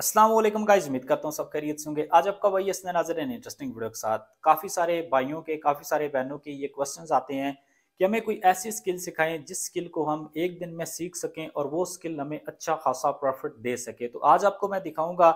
Aslam guys उम्मीद करता हूँ सब खैरियत होंगे आज आपका वही असना नजर है इंटरेस्टिंग वीडियो के साथ काफ़ी सारे भाइयों के काफ़ी सारे बहनों के ये क्वेश्चन आते हैं कि हमें कोई ऐसी स्किल सिखाएं जिस स्किल को हम एक दिन में सीख सकें और वो स्किल हमें अच्छा खासा प्रॉफिट दे सके तो आज आपको मैं दिखाऊंगा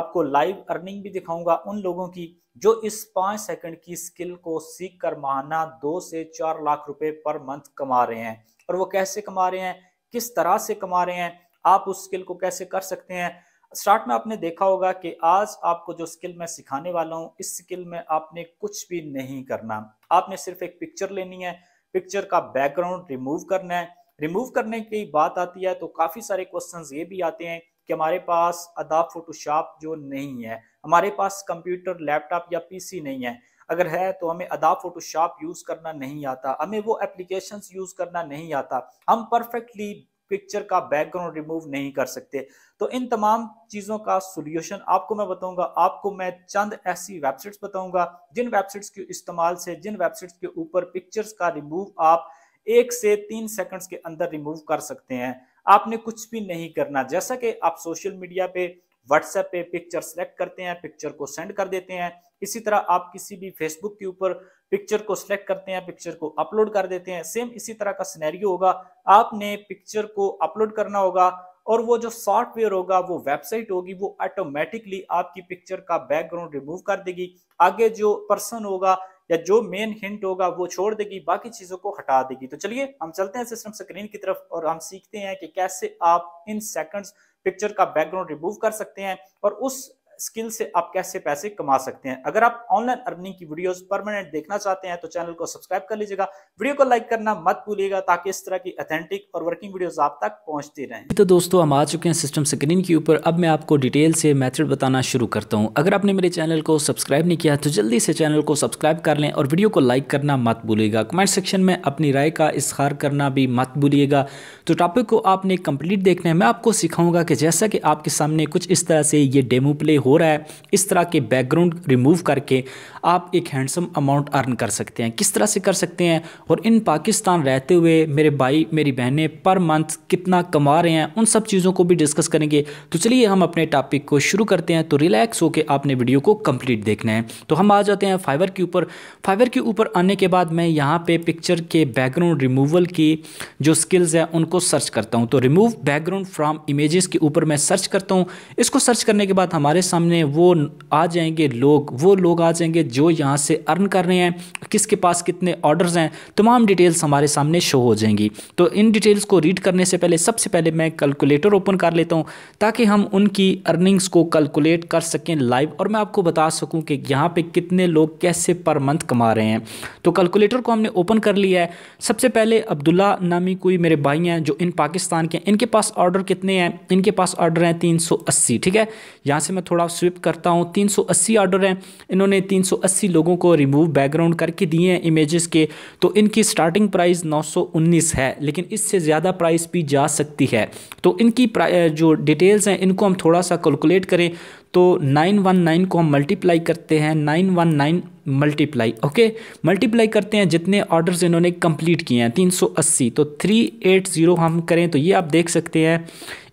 आपको लाइव अर्निंग भी दिखाऊंगा उन लोगों की जो इस पाँच सेकंड की स्किल को सीख कर माहाना दो से चार लाख रुपए पर मंथ कमा रहे हैं और वो कैसे कमा रहे हैं किस तरह से कमा रहे हैं आप उस स्किल को कैसे कर सकते हैं स्टार्ट में आपने देखा होगा कि आज आपको जो स्किल मैं सिखाने वाला हूँ इस स्किल में आपने कुछ भी नहीं करना आपने सिर्फ एक पिक्चर लेनी है पिक्चर का बैकग्राउंड रिमूव करना है रिमूव करने की बात आती है तो काफ़ी सारे क्वेश्चन ये भी आते हैं कि हमारे पास अदाब फोटोशॉप जो नहीं है हमारे पास कंप्यूटर लैपटॉप या पीसी नहीं है अगर है तो हमें अदाब फोटोशॉप यूज़ करना नहीं आता हमें वो एप्लीकेशंस यूज़ करना नहीं आता हम परफेक्टली पिक्चर का बैकग्राउंड रिमूव नहीं कर सकते तो इन तमाम चीज़ों का सोल्यूशन आपको मैं बताऊंगा आपको मैं चंद ऐसी वेबसाइट्स बताऊंगा जिन वेबसाइट्स के इस्तेमाल से जिन वेबसाइट्स के ऊपर पिक्चर्स का रिमूव आप एक से तीन सेकंड्स के अंदर रिमूव कर सकते हैं आपने कुछ भी नहीं करना जैसा कि आप सोशल मीडिया पे व्हाट्सएप पे पिक्चर सेलेक्ट करते हैं पिक्चर को सेंड कर देते हैं इसी तरह आप किसी भी फेसबुक के ऊपर पिक्चर को सिलेक्ट करते हैं पिक्चर को अपलोड कर देते हैं सेम इसी तरह का सिनेरियो होगा आपने पिक्चर को अपलोड करना होगा और वो जो सॉफ्टवेयर होगा वो वेबसाइट होगी वो ऑटोमेटिकली आपकी पिक्चर का बैकग्राउंड रिमूव कर देगी आगे जो पर्सन होगा या जो मेन हिंट होगा वो छोड़ देगी बाकी चीजों को हटा देगी तो चलिए हम चलते हैं सिस्टम स्क्रीन की तरफ और हम सीखते हैं कि कैसे आप इन सेकंड्स पिक्चर का बैकग्राउंड रिमूव कर सकते हैं और उस स्किल से आप कैसे पैसे कमा सकते हैं अगर आप ऑनलाइन अर्निंग की वीडियोस परमानेंट देखना चाहते हैं तो चैनल को सब्सक्राइब कर लीजिएगा वीडियो को लाइक करना मत भूलिएगा ताकि इस तरह की अथेंटिक और वर्किंग वीडियोस आप तक पहुंचती रहें तो दोस्तों हम आ चुके हैं सिस्टम स्क्रीन के ऊपर अब मैं आपको डिटेल से मैथड बताना शुरू करता हूँ अगर आपने मेरे चैनल को सब्सक्राइब नहीं किया तो जल्दी से चैनल को सब्सक्राइब कर लें और वीडियो को लाइक करना मत भूलिएगा कमेंट सेक्शन में अपनी राय का इजहार करना भी मत भूलिएगा तो टॉपिक को आपने कंप्लीट देखना है मैं आपको सिखाऊंगा कि जैसा कि आपके सामने कुछ इस तरह से ये डेमो प्ले हो रहा है इस तरह के बैकग्राउंड रिमूव करके आप एक हैंडसम अमाउंट अर्न कर सकते हैं किस तरह से कर सकते हैं और इन पाकिस्तान रहते हुए मेरे भाई मेरी बहनें पर मंथ कितना कमा रहे हैं उन सब चीज़ों को भी डिस्कस करेंगे तो चलिए हम अपने टॉपिक को शुरू करते हैं तो रिलैक्स होकर आपने वीडियो को कंप्लीट देखना है तो हम आ जाते हैं फाइवर के ऊपर फाइवर के ऊपर आने के बाद मैं यहाँ पे पिक्चर के बैकग्राउंड रिमूवल की जो स्किल्स हैं उनको सर्च करता हूँ तो रिमूव बैकग्राउंड फ्राम इमेजेस के ऊपर मैं सर्च करता हूँ इसको सर्च करने के बाद हमारे साथ सामने वो आ जाएंगे लोग वो लोग आ जाएंगे जो यहाँ से अर्न कर रहे हैं किसके पास कितने ऑर्डर्स हैं तमाम डिटेल्स हमारे सामने शो हो जाएंगी तो इन डिटेल्स को रीड करने से पहले सबसे पहले मैं कैलकुलेटर ओपन कर लेता हूँ ताकि हम उनकी अर्निंग्स को कैलकुलेट कर सकें लाइव और मैं आपको बता सकूँ कि यहाँ पर कितने लोग कैसे पर मंथ कमा रहे हैं तो कैलकुलेटर को हमने ओपन कर लिया है सबसे पहले अब्दुल्ला नामी कोई मेरे भाई हैं जो इन पाकिस्तान के इनके पास ऑर्डर कितने हैं इनके पास ऑर्डर हैं तीन ठीक है यहाँ से मैं थोड़ा क्रॉप स्विप करता हूँ 380 ऑर्डर हैं इन्होंने 380 लोगों को रिमूव बैकग्राउंड करके दिए हैं इमेजेस के तो इनकी स्टार्टिंग प्राइस 919 है लेकिन इससे ज़्यादा प्राइस भी जा सकती है तो इनकी जो डिटेल्स हैं इनको हम थोड़ा सा कैलकुलेट करें तो 919 को हम मल्टीप्लाई करते हैं 919 मल्टीप्लाई ओके मल्टीप्लाई करते हैं जितने ऑर्डर्स इन्होंने कंप्लीट किए हैं 380 तो 380 हम करें तो ये आप देख सकते हैं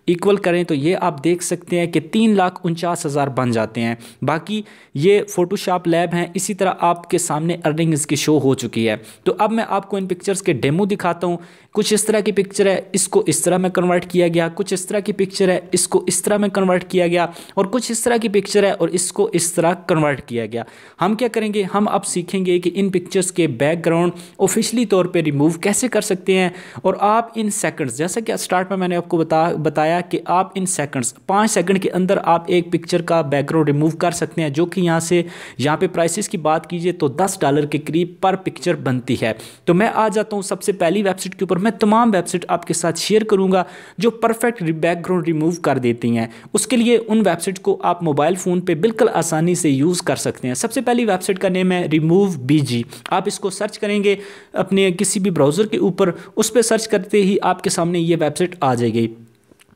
इक्वल करें तो ये आप देख सकते हैं कि तीन लाख उनचास हज़ार बन जाते हैं बाकी ये फ़ोटोशॉप लैब हैं इसी तरह आपके सामने अर्निंग इसकी शो हो चुकी है तो अब मैं आपको इन पिक्चर्स के डेमो दिखाता हूँ कुछ इस तरह की पिक्चर है इसको इस तरह में कन्वर्ट किया गया कुछ इस तरह की पिक्चर है इसको इस तरह में कन्वर्ट किया गया और कुछ इस तरह की पिक्चर है और इसको इस तरह कन्वर्ट किया गया हम क्या करेंगे हम अब सीखेंगे कि इन पिक्चर्स के बैकग्राउंड ऑफिशली तौर पर रिमूव कैसे कर सकते हैं और आप इन सेकेंड्स जैसा कि स्टार्ट में मैंने आपको बता बताया कि आप इन सेकेंड्स पाँच सेकंड के अंदर आप एक पिक्चर का बैकग्राउंड रिमूव कर सकते हैं जो कि यहाँ से यहाँ पर प्राइसिस की बात कीजिए तो दस डॉलर के करीब पर पिक्चर बनती है तो मैं आ जाता हूँ सबसे पहली वेबसाइट के ऊपर मैं तमाम वेबसाइट आपके साथ शेयर करूंगा जो परफेक्ट बैकग्राउंड रिमूव कर देती हैं उसके लिए उन वेबसाइट को आप मोबाइल फ़ोन पर बिल्कुल आसानी से यूज़ कर सकते हैं सबसे पहली वेबसाइट का नेम है रिमूव बी आप इसको सर्च करेंगे अपने किसी भी ब्राउज़र के ऊपर उस पर सर्च करते ही आपके सामने ये वेबसाइट आ जाएगी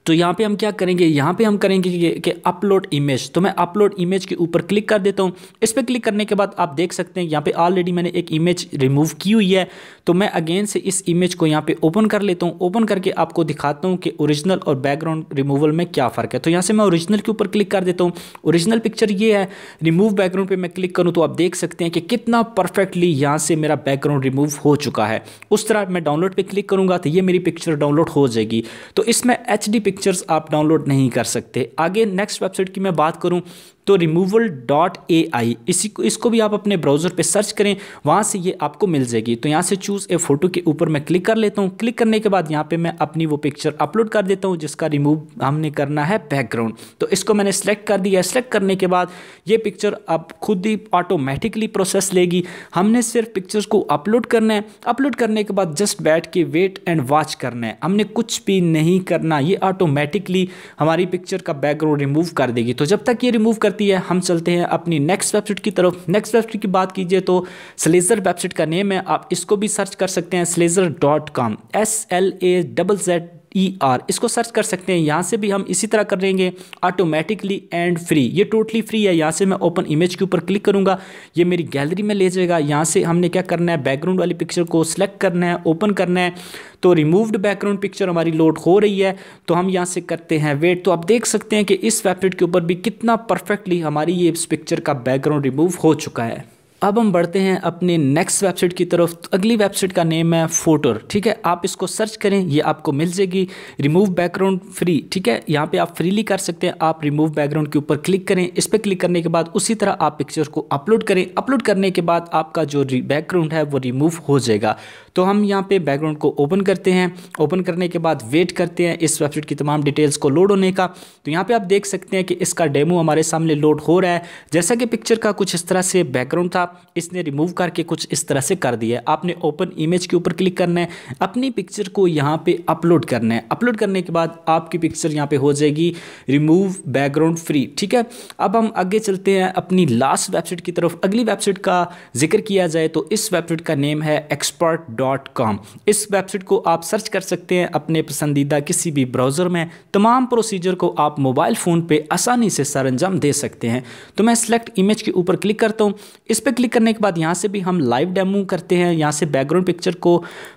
तो यहाँ पे हम क्या करेंगे यहाँ पे हम करेंगे कि, कि अपलोड इमेज तो मैं अपलोड इमेज के ऊपर क्लिक कर देता हूँ इस पर क्लिक करने के बाद आप देख सकते हैं यहाँ पे ऑलरेडी मैंने एक इमेज रिमूव की हुई है तो मैं अगेन से इस इमेज को यहाँ पे ओपन कर लेता हूँ ओपन करके आपको दिखाता हूँ कि ओरिजिनल और बैकग्राउंड रिमूवल में क्या फ़र्क है तो यहाँ से मैं ओरिजिनल के ऊपर क्लिक कर देता हूँ ओरिजिनल पिक्चर ये है रिमूव बैकग्राउंड पर मैं क्लिक करूँ तो आप देख सकते हैं कि कितना परफेक्टली यहाँ से मेरा बैकग्राउंड रिमूव हो चुका है उस तरह मैं डाउनलोड पर क्लिक करूँगा तो ये मेरी पिक्चर डाउनलोड हो जाएगी तो इसमें एच डी पिक्चर्स आप डाउनलोड नहीं कर सकते आगे नेक्स्ट वेबसाइट की मैं बात करूँ तो रिमूवल डॉट ए आई इसी को इसको भी आप अपने ब्राउज़र पे सर्च करें वहाँ से ये आपको मिल जाएगी तो यहाँ से चूज़ ए फ़ोटो के ऊपर मैं क्लिक कर लेता हूँ क्लिक करने के बाद यहाँ पे मैं अपनी वो पिक्चर अपलोड कर देता हूँ जिसका रिमूव हमने करना है बैकग्राउंड तो इसको मैंने सेलेक्ट कर दिया सेलेक्ट करने के बाद ये पिक्चर अब खुद ही ऑटोमेटिकली प्रोसेस लेगी हमने सिर्फ पिक्चर्स को अपलोड करना है अपलोड करने के बाद जस्ट बैठ के वेट एंड वॉच करना है हमने कुछ भी नहीं करना ये ऑटोमेटिकली हमारी पिक्चर का बैकग्राउंड रिमूव कर देगी तो जब तक ये रिमूव करते करती है हम चलते हैं अपनी नेक्स्ट वेबसाइट की तरफ नेक्स्ट वेबसाइट की बात कीजिए तो स्लेजर वेबसाइट का नेम है आप इसको भी सर्च कर सकते हैं Slazzer dot com S L A double Z E e R इसको सर्च कर सकते हैं यहाँ से भी हम इसी तरह कर देंगे ऑटोमेटिकली एंड फ्री ये टोटली फ्री है यहाँ से मैं ओपन इमेज के ऊपर क्लिक करूँगा ये मेरी गैलरी में ले जाएगा यहाँ से हमने क्या करना है बैकग्राउंड वाली पिक्चर को सिलेक्ट करना है ओपन करना है तो रिमूव्ड बैकग्राउंड पिक्चर हमारी लोड हो रही है तो हम यहाँ से करते हैं वेट तो आप देख सकते हैं कि इस वेबसाइट के ऊपर भी कितना परफेक्टली हमारी ये इस पिक्चर का बैकग्राउंड रिमूव हो चुका है अब हम बढ़ते हैं अपने नेक्स्ट वेबसाइट की तरफ तो अगली वेबसाइट का नेम है फोटोर ठीक है आप इसको सर्च करें ये आपको मिल जाएगी रिमूव बैकग्राउंड फ्री ठीक है यहाँ पे आप फ्रीली कर सकते हैं आप रिमूव बैकग्राउंड के ऊपर क्लिक करें इस पर क्लिक करने के बाद उसी तरह आप पिक्चर को अपलोड करें अपलोड करने के बाद आपका जो बैकग्राउंड है वो रिमूव हो जाएगा तो हम यहाँ पे बैकग्राउंड को ओपन करते हैं ओपन करने के बाद वेट करते हैं इस वेबसाइट की तमाम डिटेल्स को लोड होने का तो यहाँ पे आप देख सकते हैं कि इसका डेमो हमारे सामने लोड हो रहा है जैसा कि पिक्चर का कुछ इस तरह से बैकग्राउंड था इसने रिमूव करके कुछ इस तरह से कर दिया आपने ओपन इमेज के ऊपर क्लिक करना है अपनी पिक्चर को यहाँ पर अपलोड करना है अपलोड करने के बाद आपकी पिक्चर यहाँ पर हो जाएगी रिमूव बैकग्राउंड फ्री ठीक है अब हम आगे चलते हैं अपनी लास्ट वेबसाइट की तरफ अगली वेबसाइट का जिक्र किया जाए तो इस वेबसाइट का नेम है एक्सपर्ट डॉट कॉम इस वेबसाइट को आप सर्च कर सकते हैं अपने पसंदीदा किसी भी ब्राउज़र में तमाम प्रोसीजर को आप मोबाइल फ़ोन पे आसानी से सरंजाम दे सकते हैं तो मैं सिलेक्ट इमेज के ऊपर क्लिक करता हूँ इस पर क्लिक करने के बाद यहाँ से भी हम लाइव डेमो करते हैं यहाँ से बैकग्राउंड पिक्चर को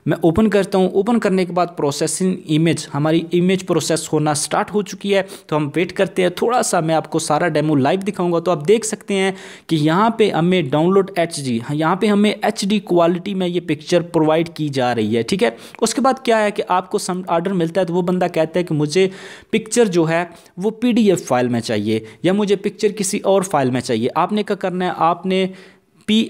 मैं ओपन करता हूँ ओपन करने के बाद प्रोसेसिंग इमेज हमारी इमेज प्रोसेस होना स्टार्ट हो चुकी है तो हम वेट करते हैं थोड़ा सा मैं आपको सारा डेमो लाइव दिखाऊंगा तो आप देख सकते हैं कि यहाँ पे हमें डाउनलोड एच जी यहाँ पर हमें एच क्वालिटी में ये पिक्चर प्रोवाइड प्रोवाइड की जा रही है ठीक है उसके बाद क्या है कि आपको सम ऑर्डर मिलता है तो वो बंदा कहता है कि मुझे पिक्चर जो है वो पी फाइल में चाहिए या मुझे पिक्चर किसी और फाइल में चाहिए आपने क्या करना है आपने पी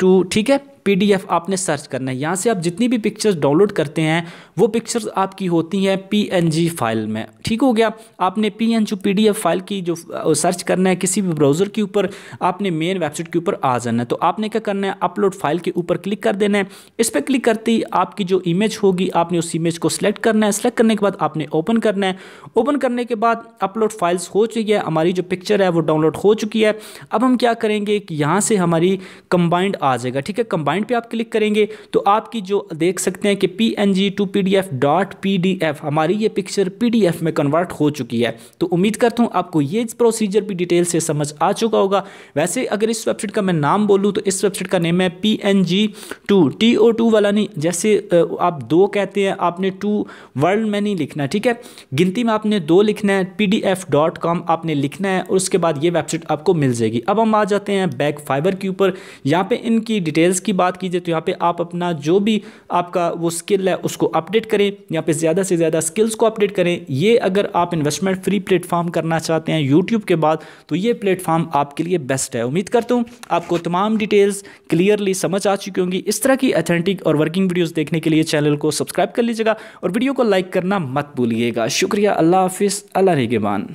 टू ठीक है पी आपने सर्च करना है यहाँ से आप जितनी भी पिक्चर्स डाउनलोड करते हैं वो पिक्चर्स आपकी होती हैं पी फाइल में ठीक हो गया आपने पी एन जो पी फाइल की जो सर्च करना है किसी भी ब्राउज़र के ऊपर आपने मेन वेबसाइट के ऊपर आ जाना है तो आपने क्या करना है अपलोड फाइल के ऊपर क्लिक कर देना है इस पर क्लिक करते ही आपकी जो इमेज होगी आपने उस इमेज को सिलेक्ट करना है सिलेक्ट करने के बाद आपने ओपन करना है ओपन करने के बाद अपलोड फाइल्स हो चुकी है हमारी जो पिक्चर है वो डाउनलोड हो चुकी है अब हम क्या करेंगे कि यहाँ से हमारी कंबाइंड आ जाएगा ठीक है कंबाइंड पॉइंट पे आप क्लिक करेंगे तो आपकी जो देख सकते हैं कि P N G to P D F dot P D F हमारी ये पिक्चर पी डी एफ में कन्वर्ट हो चुकी है तो उम्मीद करता हूँ आपको ये प्रोसीजर भी डिटेल से समझ आ चुका होगा वैसे अगर इस वेबसाइट का मैं नाम बोलूँ तो इस वेबसाइट का नेम है P N G to T O to वाला नहीं जैसे आप दो कहते हैं आपने टू वर्ल्ड में नहीं लिखना ठीक है गिनती में आपने दो लिखना है P D F dot com आपने लिखना है और उसके बाद ये वेबसाइट आपको मिल जाएगी अब हम आ जाते हैं बैक फाइबर के ऊपर यहाँ पर इनकी डिटेल्स की बात कीजिए तो यहाँ पे आप अपना जो भी आपका वो स्किल है उसको अपडेट करें यहाँ पे ज़्यादा से ज़्यादा स्किल्स को अपडेट करें ये अगर आप इन्वेस्टमेंट फ्री प्लेटफॉर्म करना चाहते हैं यूट्यूब के बाद तो ये प्लेटफॉर्म आपके लिए बेस्ट है उम्मीद करता हूँ आपको तमाम डिटेल्स क्लियरली समझ आ चुकी होंगी इस तरह की अथेंटिक और वर्किंग वीडियोज़ देखने के लिए चैनल को सब्सक्राइब कर लीजिएगा और वीडियो को लाइक करना मत भूलिएगा शुक्रिया अल्लाह हाफिज़ अल्लाह नेगेबान